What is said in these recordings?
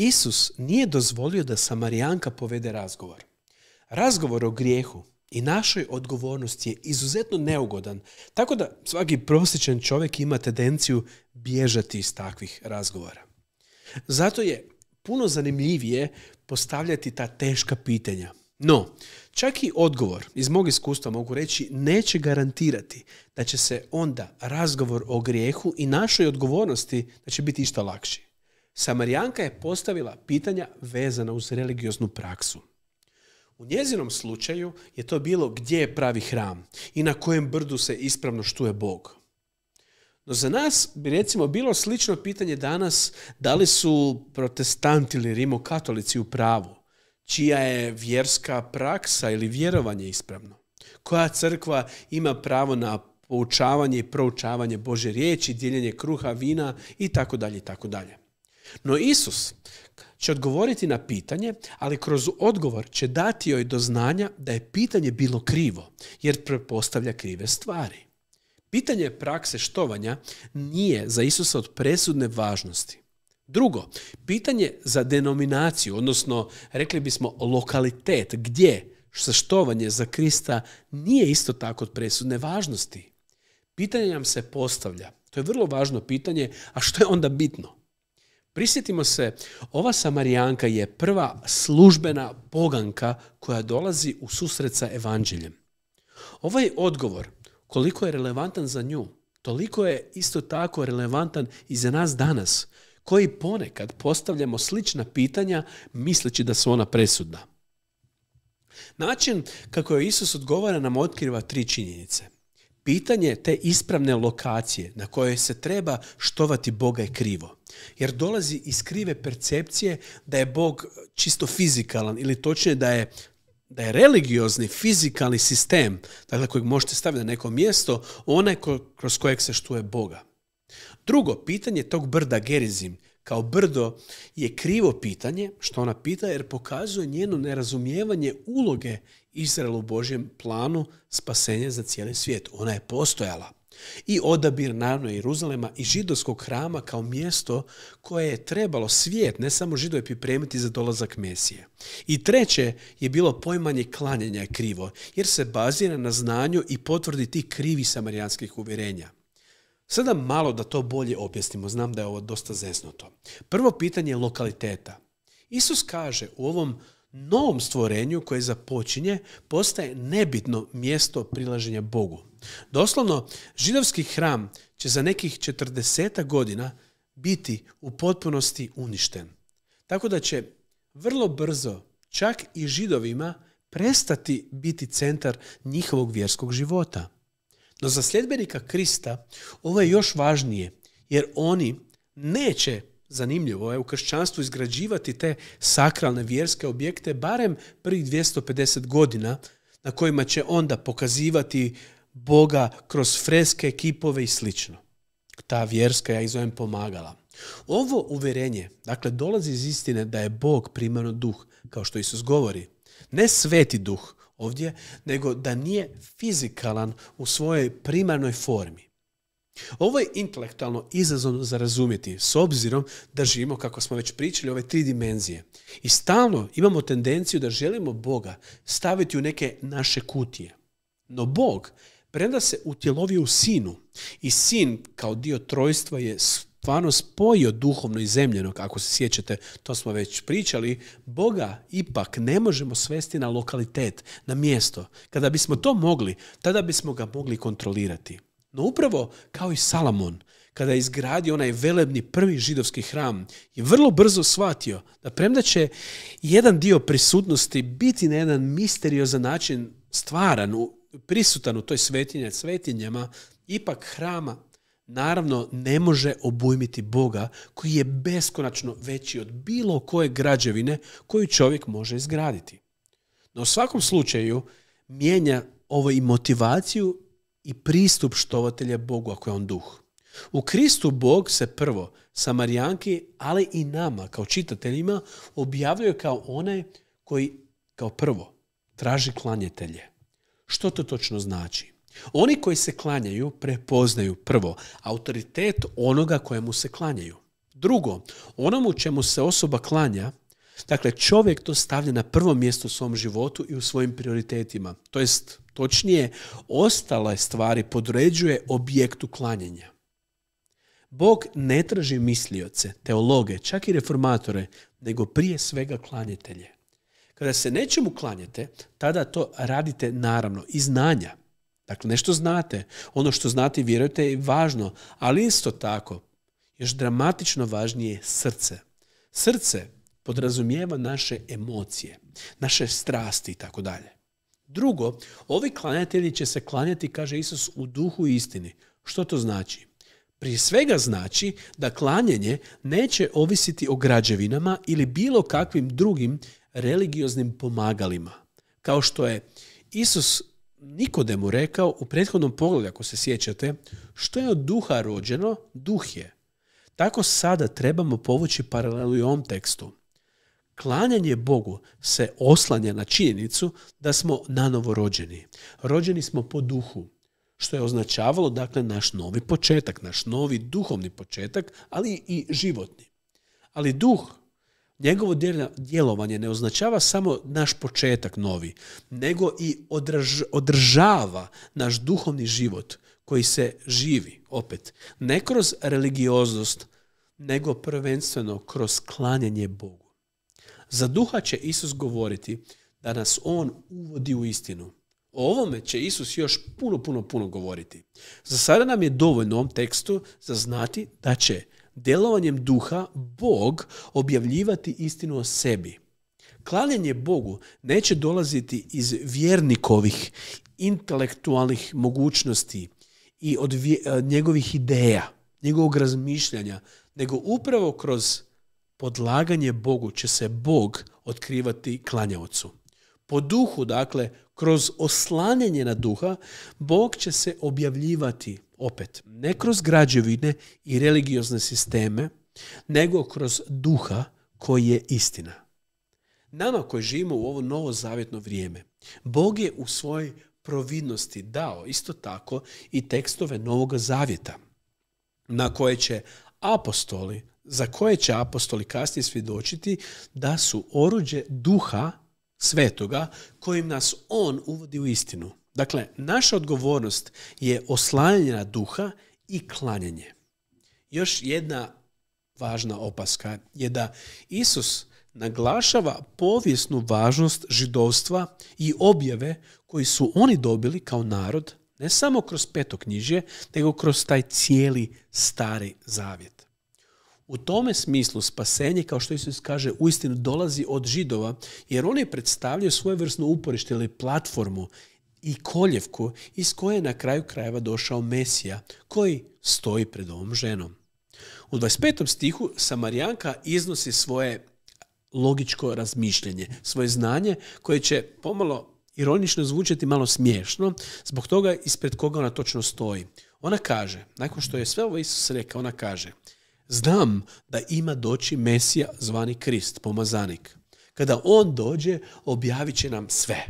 Isus nije dozvolio da Samarijanka povede razgovor. Razgovor o grijehu i našoj odgovornosti je izuzetno neugodan, tako da svaki prosječan čovjek ima tendenciju bježati iz takvih razgovora. Zato je puno zanimljivije postavljati ta teška pitanja. No, čak i odgovor, iz mog iskustva mogu reći, neće garantirati da će se onda razgovor o grijehu i našoj odgovornosti da će biti išta lakši. Samarijanka je postavila pitanja vezana uz religioznu praksu. U njezinom slučaju je to bilo gdje je pravi hram i na kojem brdu se ispravno štuje Bog. No za nas bi recimo bilo slično pitanje danas da li su protestanti ili rimokatolici u pravu, čija je vjerska praksa ili vjerovanje ispravno, koja crkva ima pravo na poučavanje i proučavanje Bože riječi, dijeljenje kruha, vina i tako dalje i tako dalje. No Isus će odgovoriti na pitanje, ali kroz odgovor će dati joj do znanja da je pitanje bilo krivo, jer prepostavlja krive stvari. Pitanje prakse štovanja nije za Isusa od presudne važnosti. Drugo, pitanje za denominaciju, odnosno rekli bismo lokalitet, gdje štovanje za Krista nije isto tako od presudne važnosti. Pitanje nam se postavlja. To je vrlo važno pitanje, a što je onda bitno? Prisjetimo se, ova Samarijanka je prva službena poganka koja dolazi u susret sa evanđeljem. Ovaj odgovor, koliko je relevantan za nju, toliko je isto tako relevantan i za nas danas, koji ponekad postavljamo slična pitanja misleći da su ona presudna. Način kako je Isus odgovara nam otkriva tri činjenice – pitanje te ispravne lokacije na kojoj se treba štovati Boga je krivo. Jer dolazi iz krive percepcije da je Bog čisto fizikalan ili točnije da je da je religiozni, fizikalni sistem, dakle kojeg možete staviti na neko mjesto, onaj kroz kojeg se štuje Boga. Drugo, pitanje tog brda Gerizim kao brdo je krivo pitanje, što ona pita, jer pokazuje njeno nerazumijevanje uloge Izrael u Božjem planu spasenja za cijeli svijet. Ona je postojala. I odabir naravno Jeruzalema i židovskog hrama kao mjesto koje je trebalo svijet, ne samo židovi, pripremiti za dolazak Mesije. I treće je bilo pojmanje klanjanja krivo, jer se bazira na znanju i potvrdi tih krivi samarijanskih uvjerenja. Sada malo da to bolje objasnimo, znam da je ovo dosta zeznuto. Prvo pitanje je lokaliteta. Isus kaže u ovom novom stvorenju koje započinje postaje nebitno mjesto prilaženja Bogu. Doslovno, židovski hram će za nekih 40 godina biti u potpunosti uništen. Tako da će vrlo brzo čak i židovima prestati biti centar njihovog vjerskog života. No za sljedbenika Krista ovo je još važnije, jer oni neće zanimljivo je u kršćanstvu izgrađivati te sakralne vjerske objekte barem prvih 250 godina na kojima će onda pokazivati Boga kroz freske, kipove i slično. Ta vjerska, ja ih pomagala. Ovo uverenje, dakle, dolazi iz istine da je Bog primarno duh, kao što Isus govori. Ne sveti duh ovdje, nego da nije fizikalan u svojoj primarnoj formi. Ovo je intelektualno izazovno za razumjeti s obzirom da živimo, kako smo već pričali, ove tri dimenzije. I stalno imamo tendenciju da želimo Boga staviti u neke naše kutije. No Bog, premda se utjelovio u sinu i sin kao dio trojstva je stvarno spojio duhovno i zemljeno, kako se sjećate, to smo već pričali, Boga ipak ne možemo svesti na lokalitet, na mjesto. Kada bismo to mogli, tada bismo ga mogli kontrolirati. No upravo kao i Salamon, kada je izgradio onaj velebni prvi židovski hram, je vrlo brzo shvatio da premda će jedan dio prisutnosti biti na jedan misteriozan način stvaran, prisutan u toj svetinje, svetinjama, ipak hrama naravno ne može obujmiti Boga koji je beskonačno veći od bilo koje građevine koju čovjek može izgraditi. No u svakom slučaju mijenja ovo i motivaciju i pristup štovatelja Bogu ako je on duh. U Kristu Bog se prvo Samarijanki, ali i nama kao čitateljima objavljuje kao one koji kao prvo traži klanjetelje. Što to točno znači? Oni koji se klanjaju prepoznaju prvo autoritet onoga kojemu se klanjaju. Drugo, onomu čemu se osoba klanja Dakle, čovjek to stavlja na prvo mjesto u svom životu i u svojim prioritetima. To jest, točnije, ostale stvari podređuje objektu klanjenja. Bog ne traži mislioce, teologe, čak i reformatore, nego prije svega klanjatelje. Kada se nečemu klanjate, tada to radite naravno i znanja. Dakle, nešto znate. Ono što znate i vjerujete je važno, ali isto tako, još dramatično važnije je srce. Srce podrazumijeva naše emocije, naše strasti i tako dalje. Drugo, ovi klanjatelji će se klanjati, kaže Isus, u duhu istini. Što to znači? Prije svega znači da klanjanje neće ovisiti o građevinama ili bilo kakvim drugim religioznim pomagalima. Kao što je Isus Nikodemu rekao u prethodnom pogledu, ako se sjećate, što je od duha rođeno, duh je. Tako sada trebamo povući paralelu i ovom tekstu. Klanjanje Bogu se oslanja na činjenicu da smo nanovo rođeni. Rođeni smo po duhu, što je označavalo dakle naš novi početak, naš novi duhovni početak, ali i životni. Ali duh, njegovo djelovanje ne označava samo naš početak novi, nego i održava naš duhovni život koji se živi, opet, ne kroz religioznost, nego prvenstveno kroz klanjanje Bogu. Za duha će Isus govoriti da nas on uvodi u istinu. O ovome će Isus još puno, puno, puno govoriti. Za sada nam je dovoljno u ovom tekstu znati da će djelovanjem duha Bog objavljivati istinu o sebi. Klanjanje Bogu neće dolaziti iz vjernikovih intelektualnih mogućnosti i od njegovih ideja, njegovog razmišljanja, nego upravo kroz podlaganje Bogu će se Bog otkrivati klanjaocu. Po duhu, dakle, kroz oslanjanje na duha, Bog će se objavljivati opet, ne kroz građevine i religiozne sisteme, nego kroz duha koji je istina. Nama koji živimo u ovo novo zavjetno vrijeme, Bog je u svojoj providnosti dao isto tako i tekstove Novog Zavjeta, na koje će apostoli za koje će apostoli kasnije svjedočiti da su oruđe duha svetoga kojim nas on uvodi u istinu. Dakle, naša odgovornost je oslanjanje na duha i klanjanje. Još jedna važna opaska je da Isus naglašava povijesnu važnost židovstva i objave koji su oni dobili kao narod ne samo kroz peto knjižje, nego kroz taj cijeli stari zavjet. U tome smislu spasenje, kao što Isus kaže, uistinu dolazi od židova, jer oni predstavljaju svojevrsno uporište ili platformu i koljevku iz koje je na kraju krajeva došao Mesija, koji stoji pred ovom ženom. U 25. stihu Samarijanka iznosi svoje logičko razmišljanje, svoje znanje koje će pomalo ironično zvučati malo smiješno, zbog toga ispred koga ona točno stoji. Ona kaže, nakon što je sve ovo Isus rekao, ona kaže – Znam da ima doći Mesija zvani Krist, pomazanik. Kada on dođe, objavit će nam sve.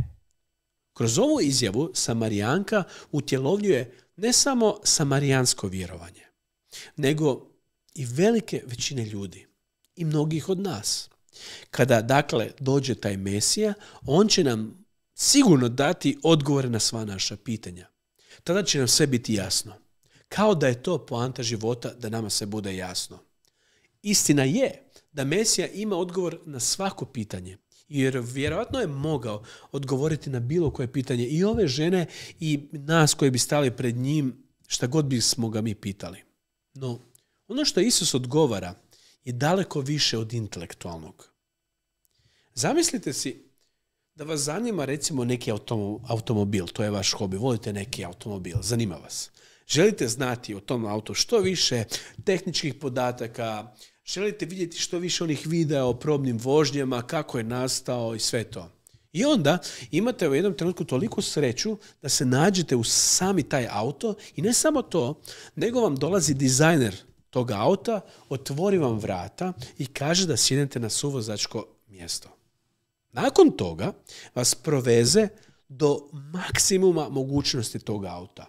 Kroz ovu izjavu Samarijanka utjelovljuje ne samo samarijansko vjerovanje, nego i velike većine ljudi i mnogih od nas. Kada dakle dođe taj Mesija, on će nam sigurno dati odgovore na sva naša pitanja. Tada će nam sve biti jasno. Kao da je to poanta života da nama se bude jasno. Istina je da Mesija ima odgovor na svako pitanje. Jer vjerojatno je mogao odgovoriti na bilo koje pitanje i ove žene i nas koji bi stali pred njim šta god bismo ga mi pitali. No, ono što Isus odgovara je daleko više od intelektualnog. Zamislite si da vas zanima recimo neki automobil, to je vaš hobi, volite neki automobil, zanima vas želite znati o tom autu što više tehničkih podataka, želite vidjeti što više onih videa o probnim vožnjama, kako je nastao i sve to. I onda imate u jednom trenutku toliku sreću da se nađete u sami taj auto i ne samo to, nego vam dolazi dizajner toga auta, otvori vam vrata i kaže da sjednete na suvozačko mjesto. Nakon toga vas proveze do maksimuma mogućnosti toga auta.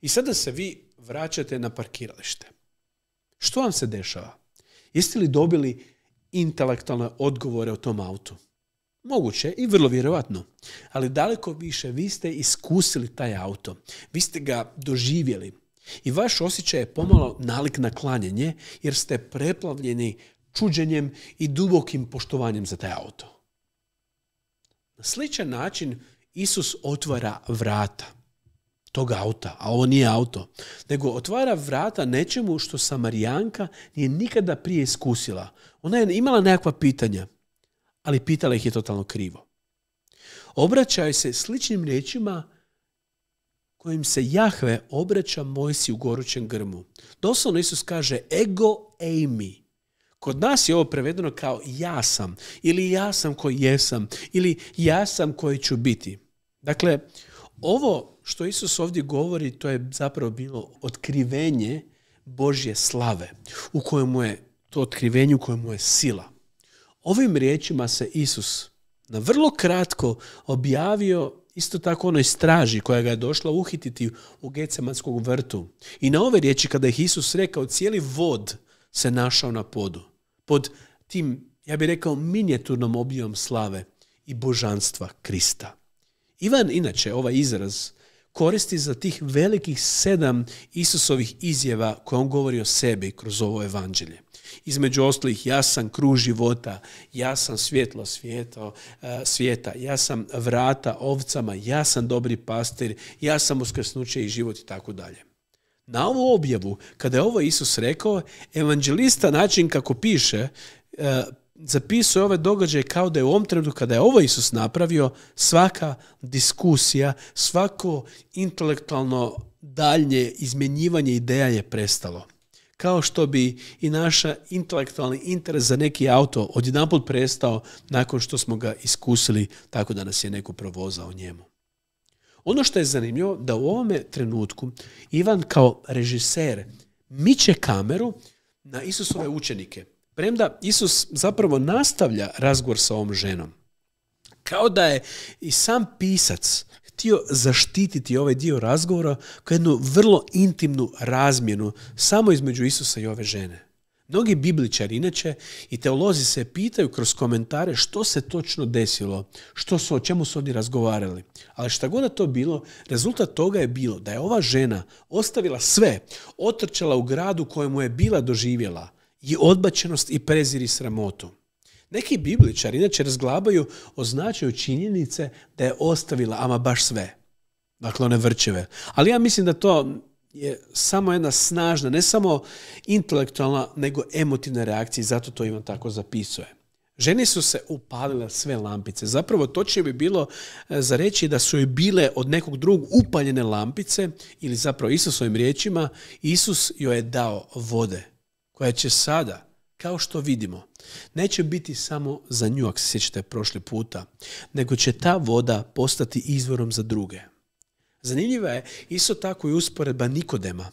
I sada se vi vraćate na parkiralište. Što vam se dešava? Jeste li dobili intelektualne odgovore o tom autu? Moguće i vrlo vjerojatno. Ali daleko više vi ste iskusili taj auto. Vi ste ga doživjeli. I vaš osjećaj je pomalo nalik na klanjanje jer ste preplavljeni čuđenjem i dubokim poštovanjem za taj auto. Na sličan način Isus otvara vrata tog auta, a ovo nije auto, nego otvara vrata nečemu što Samarijanka nije nikada prije iskusila. Ona je imala nekakva pitanja, ali pitala ih je totalno krivo. Obraćaju se sličnim riječima kojim se Jahve obraća Mojsi u gorućem grmu. Doslovno Isus kaže ego eimi. Kod nas je ovo prevedeno kao ja sam, ili ja sam koji jesam, ili ja sam koji ću biti. Dakle, ovo što Isus ovdje govori, to je zapravo bilo otkrivenje Božje slave, u kojemu je to otkrivenje u kojemu je sila. Ovim riječima se Isus na vrlo kratko objavio isto tako onoj straži koja ga je došla uhititi u gecemanskog vrtu. I na ove riječi kada je Isus rekao, cijeli vod se našao na podu. Pod tim, ja bih rekao, minijaturnom obijom slave i božanstva Krista. Ivan, inače, ovaj izraz koristi za tih velikih sedam Isusovih izjeva koje on govori o sebi kroz ovo evanđelje. Između ostalih, ja sam kruž života, ja sam svjetlo svijeto, e, svijeta, ja sam vrata ovcama, ja sam dobri pastir, ja sam uskrsnuće i život i tako dalje. Na ovu objavu, kada je ovo Isus rekao, evanđelista način kako piše, e, zapisuje ove događaje kao da je u ovom trenutku kada je ovo Isus napravio, svaka diskusija, svako intelektualno daljnje izmjenjivanje ideja je prestalo. Kao što bi i naša intelektualni interes za neki auto odjedanput prestao nakon što smo ga iskusili tako da nas je neko provozao njemu. Ono što je zanimljivo da u ovome trenutku Ivan kao režiser miče kameru na Isusove učenike Premda Isus zapravo nastavlja razgovor sa ovom ženom. Kao da je i sam pisac htio zaštititi ovaj dio razgovora kao jednu vrlo intimnu razmjenu samo između Isusa i ove žene. Mnogi bibličari inače i teolozi se pitaju kroz komentare što se točno desilo, što su, o čemu su oni razgovarali. Ali šta god da to bilo, rezultat toga je bilo da je ova žena ostavila sve, otrčala u gradu kojemu je bila doživjela, je odbačenost i preziri i sramotu. Neki bibličari inače razglabaju o značaju činjenice da je ostavila ama baš sve. Dakle, one vrčeve. Ali ja mislim da to je samo jedna snažna, ne samo intelektualna, nego emotivna reakcija i zato to imam tako zapisuje. Žene su se upalile sve lampice. Zapravo točnije bi bilo e, za reći da su joj bile od nekog drugog upaljene lampice ili zapravo Isusovim riječima Isus joj je dao vode koja će sada, kao što vidimo, neće biti samo za nju, ako se sjećate prošli puta, nego će ta voda postati izvorom za druge. Zanimljiva je isto tako i usporedba Nikodema,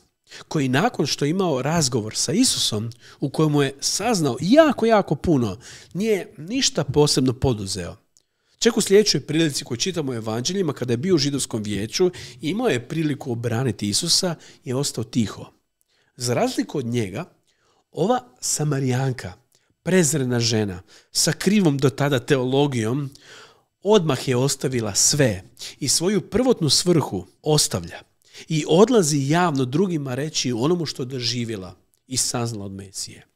koji nakon što je imao razgovor sa Isusom, u kojemu je saznao jako, jako puno, nije ništa posebno poduzeo. Čak u sljedećoj prilici koju čitamo u evanđeljima, kada je bio u židovskom vijeću, imao je priliku obraniti Isusa i je ostao tiho. Za razliku od njega, ova Samarijanka, prezrena žena, sa krivom do tada teologijom, odmah je ostavila sve i svoju prvotnu svrhu ostavlja i odlazi javno drugima reći onomu što doživjela i saznala od Mesije.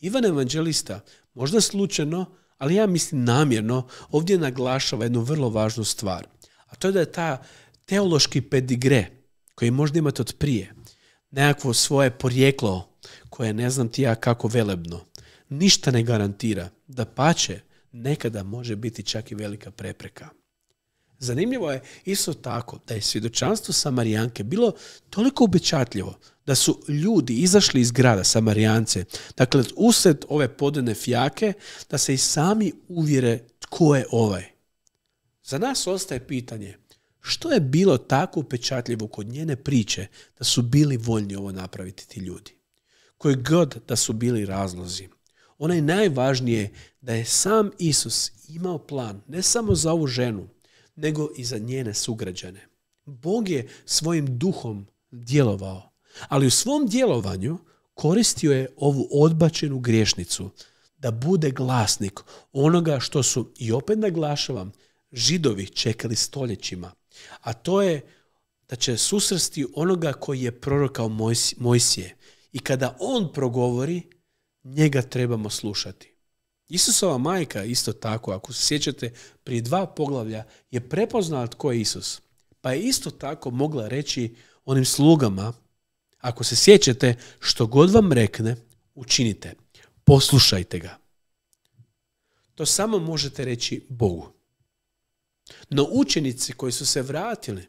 Ivan Evanđelista, možda slučajno, ali ja mislim namjerno, ovdje naglašava jednu vrlo važnu stvar. A to je da je ta teološki pedigre, koji možda imate od prije, nekakvo svoje porijeklo koje ne znam ti ja kako velebno, ništa ne garantira da pače nekada može biti čak i velika prepreka. Zanimljivo je isto tako da je svjedočanstvo Samarijanke bilo toliko upečatljivo da su ljudi izašli iz grada Samarijance, dakle usred ove podene fjake, da se i sami uvjere tko je ovaj. Za nas ostaje pitanje što je bilo tako upečatljivo kod njene priče da su bili voljni ovo napraviti ti ljudi koji god da su bili razlozi. Ono je najvažnije da je sam Isus imao plan ne samo za ovu ženu, nego i za njene sugrađane. Bog je svojim duhom djelovao, ali u svom djelovanju koristio je ovu odbačenu griješnicu da bude glasnik onoga što su, i opet naglašavam, židovi čekali stoljećima. A to je da će susresti onoga koji je prorokao Mojsije. I kada on progovori, njega trebamo slušati. Isusova majka, isto tako, ako se sjećate, prije dva poglavlja je prepoznala tko je Isus. Pa je isto tako mogla reći onim slugama, ako se sjećate, što god vam rekne, učinite. Poslušajte ga. To samo možete reći Bogu. No učenici koji su se vratili,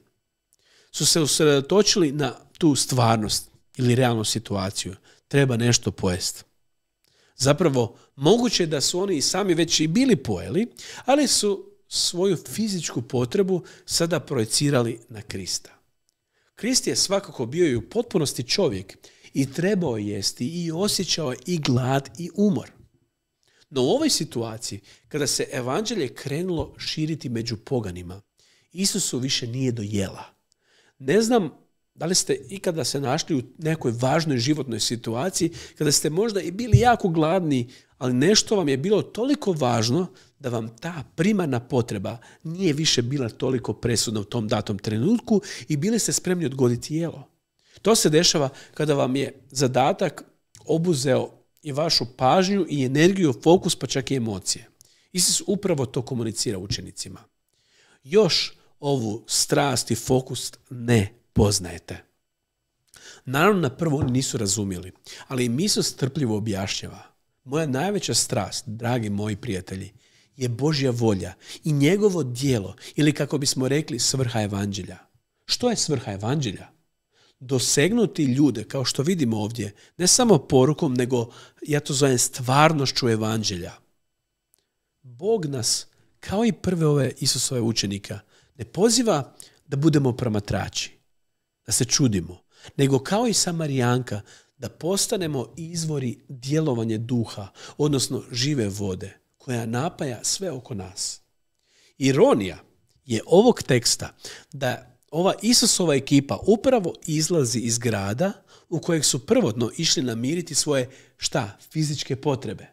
su se usredotočili na tu stvarnost, ili realnu situaciju. Treba nešto pojesti. Zapravo, moguće je da su oni i sami već i bili pojeli, ali su svoju fizičku potrebu sada projecirali na Krista. Krist je svakako bio i u potpunosti čovjek i trebao jesti i osjećao i glad i umor. No u ovoj situaciji, kada se evanđelje krenulo širiti među poganima, Isusu više nije do jela. Ne znam da li ste ikada se našli u nekoj važnoj životnoj situaciji kada ste možda i bili jako gladni, ali nešto vam je bilo toliko važno da vam ta primarna potreba nije više bila toliko presudna u tom datom trenutku i bili ste spremni odgoditi jelo. To se dešava kada vam je zadatak obuzeo i vašu pažnju i energiju, fokus pa čak i emocije. Isis upravo to komunicira učenicima. Još ovu strast i fokus ne poznajete. Naravno, na prvo oni nisu razumjeli, ali im Isus strpljivo objašnjava. Moja najveća strast, dragi moji prijatelji, je Božja volja i njegovo dijelo, ili kako bismo rekli, svrha evanđelja. Što je svrha evanđelja? Dosegnuti ljude, kao što vidimo ovdje, ne samo porukom, nego, ja to zovem, stvarnošću evanđelja. Bog nas, kao i prve ove Isusove učenika, ne poziva da budemo promatrači da se čudimo, nego kao i Samarijanka, da postanemo izvori djelovanje duha, odnosno žive vode, koja napaja sve oko nas. Ironija je ovog teksta da ova Isusova ekipa upravo izlazi iz grada u kojeg su prvotno išli namiriti svoje šta? Fizičke potrebe.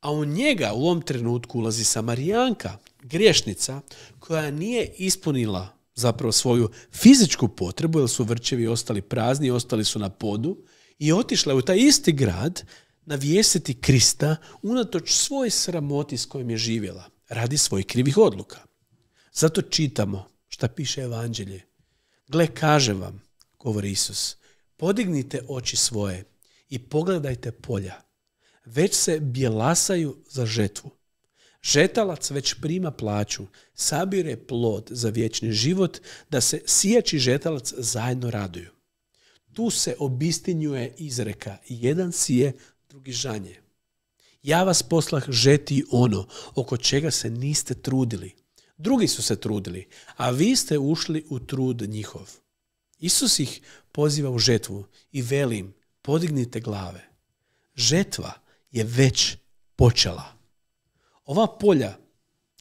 A u njega u ovom trenutku ulazi Samarijanka, griješnica, koja nije ispunila zapravo svoju fizičku potrebu, jer su vrčevi ostali prazni, ostali su na podu i otišla je u taj isti grad navijesiti Krista unatoč svoj sramoti s kojim je živjela, radi svojih krivih odluka. Zato čitamo šta piše evanđelje. Gle, kaže vam, govori Isus, podignite oči svoje i pogledajte polja. Već se bjelasaju za žetvu. Žetalac već prima plaću, sabire plod za vječni život, da se sijači žetalac zajedno raduju. Tu se obistinjuje izreka, jedan sije, drugi žanje. Ja vas poslah žeti ono oko čega se niste trudili. Drugi su se trudili, a vi ste ušli u trud njihov. Isus ih poziva u žetvu i velim, podignite glave. Žetva je već počela. Ova polja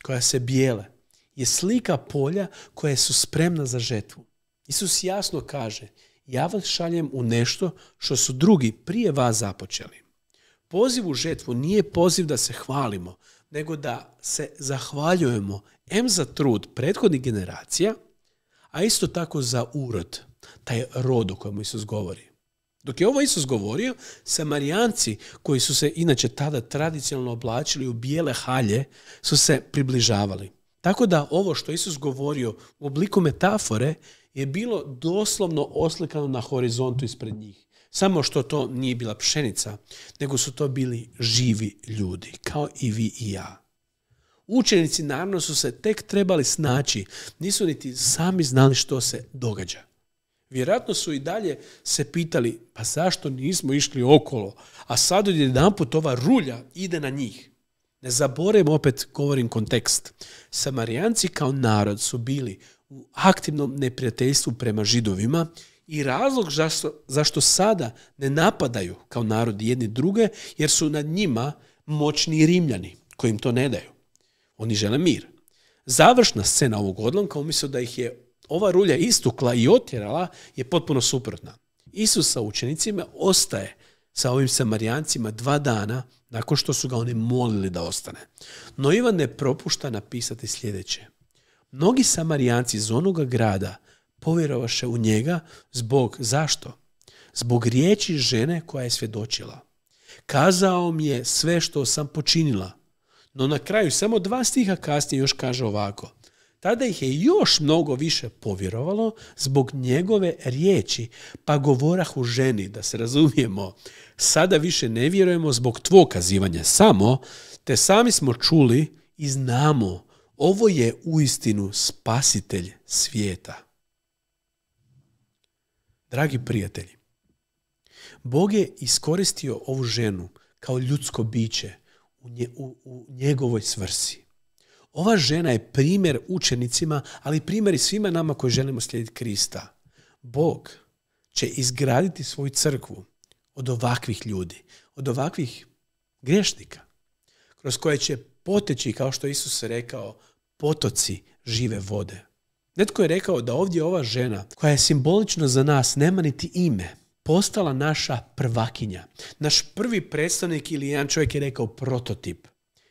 koja se bijele je slika polja koja su spremna za žetvu. Isus jasno kaže, ja vas šaljem u nešto što su drugi prije vas započeli. Poziv u žetvu nije poziv da se hvalimo, nego da se zahvaljujemo em za trud prethodnih generacija, a isto tako za urod, taj rod o kojem Isus govori. Dok je ovo Isus govorio, samarijanci koji su se inače tada tradicionalno oblačili u bijele halje su se približavali. Tako da ovo što Isus govorio u obliku metafore je bilo doslovno oslikano na horizontu ispred njih. Samo što to nije bila pšenica, nego su to bili živi ljudi, kao i vi i ja. Učenici naravno su se tek trebali snaći, nisu niti sami znali što se događa. Vjerojatno su i dalje se pitali, pa zašto nismo išli okolo? A sad jedan put ova rulja ide na njih. Ne zaboravim, opet govorim kontekst. Samarijanci kao narod su bili u aktivnom neprijateljstvu prema židovima i razlog zašto, sada ne napadaju kao narod jedni druge, jer su nad njima moćni rimljani koji im to ne daju. Oni žele mir. Završna scena ovog odlomka, umislio da ih je ova rulja istukla i otjerala je potpuno suprotna. Isus sa učenicima ostaje sa ovim samarijancima dva dana nakon što su ga oni molili da ostane. No Ivan ne propušta napisati sljedeće. Mnogi samarijanci iz onoga grada povjerovaše u njega zbog zašto? Zbog riječi žene koja je svjedočila. Kazao mi je sve što sam počinila. No na kraju, samo dva stiha kasnije još kaže ovako. Tada ih je još mnogo više povjerovalo zbog njegove riječi, pa u ženi, da se razumijemo. Sada više ne vjerujemo zbog tvog kazivanja samo, te sami smo čuli i znamo, ovo je uistinu spasitelj svijeta. Dragi prijatelji, Bog je iskoristio ovu ženu kao ljudsko biće u njegovoj svrsi. Ova žena je primjer učenicima, ali primjer i svima nama koji želimo slijediti Krista. Bog će izgraditi svoju crkvu od ovakvih ljudi, od ovakvih grešnika, kroz koje će poteći, kao što Isus rekao, potoci žive vode. Netko je rekao da ovdje ova žena, koja je simbolično za nas, nema niti ime, postala naša prvakinja. Naš prvi predstavnik ili jedan čovjek je rekao prototip.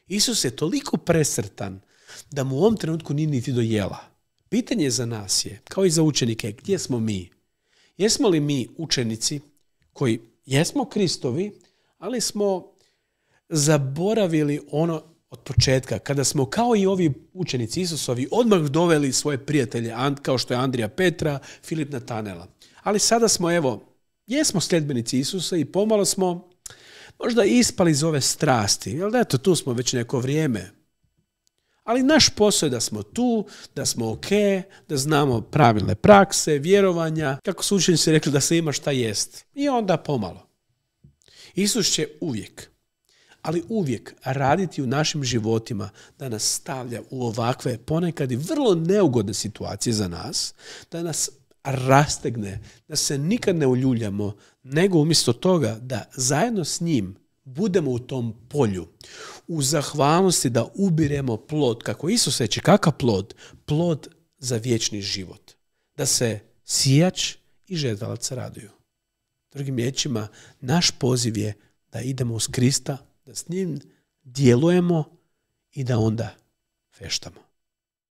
Isus je toliko presrtan da mu u ovom trenutku nije niti do jela. Pitanje za nas je, kao i za učenike, gdje smo mi? Jesmo li mi učenici koji jesmo Kristovi, ali smo zaboravili ono od početka, kada smo kao i ovi učenici Isusovi odmah doveli svoje prijatelje, kao što je Andrija Petra, Filip Natanela. Ali sada smo, evo, jesmo sljedbenici Isusa i pomalo smo možda ispali iz ove strasti. Jel da, eto, tu smo već neko vrijeme. Ali naš posao je da smo tu, da smo ok, da znamo pravilne prakse, vjerovanja, kako su učenici rekli da se ima šta jest. I onda pomalo. Isus će uvijek, ali uvijek raditi u našim životima da nas stavlja u ovakve ponekad i vrlo neugodne situacije za nas, da nas rastegne, da se nikad ne uljuljamo, nego umjesto toga da zajedno s njim budemo u tom polju, u zahvalnosti da ubiremo plod, kako Isus reče, kakav plod? Plod za vječni život. Da se sijač i žetalac raduju. Drugim riječima, naš poziv je da idemo uz Krista, da s njim djelujemo i da onda feštamo.